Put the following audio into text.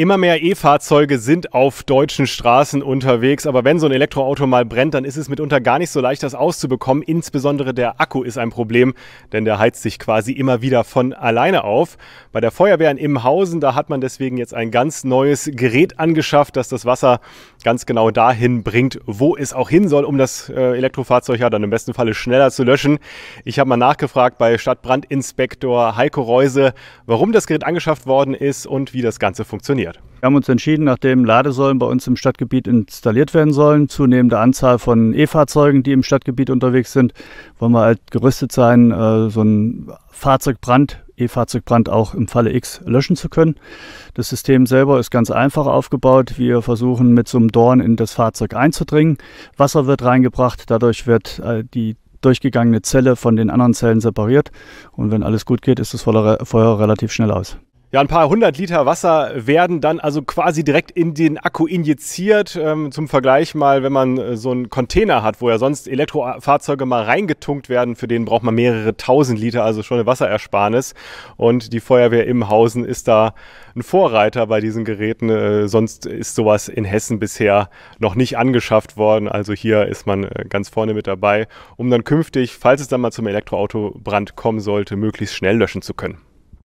Immer mehr E-Fahrzeuge sind auf deutschen Straßen unterwegs, aber wenn so ein Elektroauto mal brennt, dann ist es mitunter gar nicht so leicht, das auszubekommen. Insbesondere der Akku ist ein Problem, denn der heizt sich quasi immer wieder von alleine auf. Bei der Feuerwehr in Immenhausen, da hat man deswegen jetzt ein ganz neues Gerät angeschafft, das das Wasser ganz genau dahin bringt, wo es auch hin soll, um das äh, Elektrofahrzeug ja dann im besten Falle schneller zu löschen. Ich habe mal nachgefragt bei Stadtbrandinspektor Heiko Reuse, warum das Gerät angeschafft worden ist und wie das Ganze funktioniert. Wir haben uns entschieden, nachdem Ladesäulen bei uns im Stadtgebiet installiert werden sollen, zunehmende Anzahl von E-Fahrzeugen, die im Stadtgebiet unterwegs sind, wollen wir halt gerüstet sein, äh, so ein Fahrzeugbrand E-Fahrzeugbrand auch im Falle X löschen zu können. Das System selber ist ganz einfach aufgebaut. Wir versuchen mit so einem Dorn in das Fahrzeug einzudringen. Wasser wird reingebracht, dadurch wird äh, die durchgegangene Zelle von den anderen Zellen separiert. Und wenn alles gut geht, ist das Feuer relativ schnell aus. Ja, ein paar hundert Liter Wasser werden dann also quasi direkt in den Akku injiziert. Ähm, zum Vergleich mal, wenn man äh, so einen Container hat, wo ja sonst Elektrofahrzeuge mal reingetunkt werden, für den braucht man mehrere tausend Liter, also schon eine Wasserersparnis. Und die Feuerwehr Imhausen ist da ein Vorreiter bei diesen Geräten. Äh, sonst ist sowas in Hessen bisher noch nicht angeschafft worden. Also hier ist man äh, ganz vorne mit dabei, um dann künftig, falls es dann mal zum Elektroautobrand kommen sollte, möglichst schnell löschen zu können.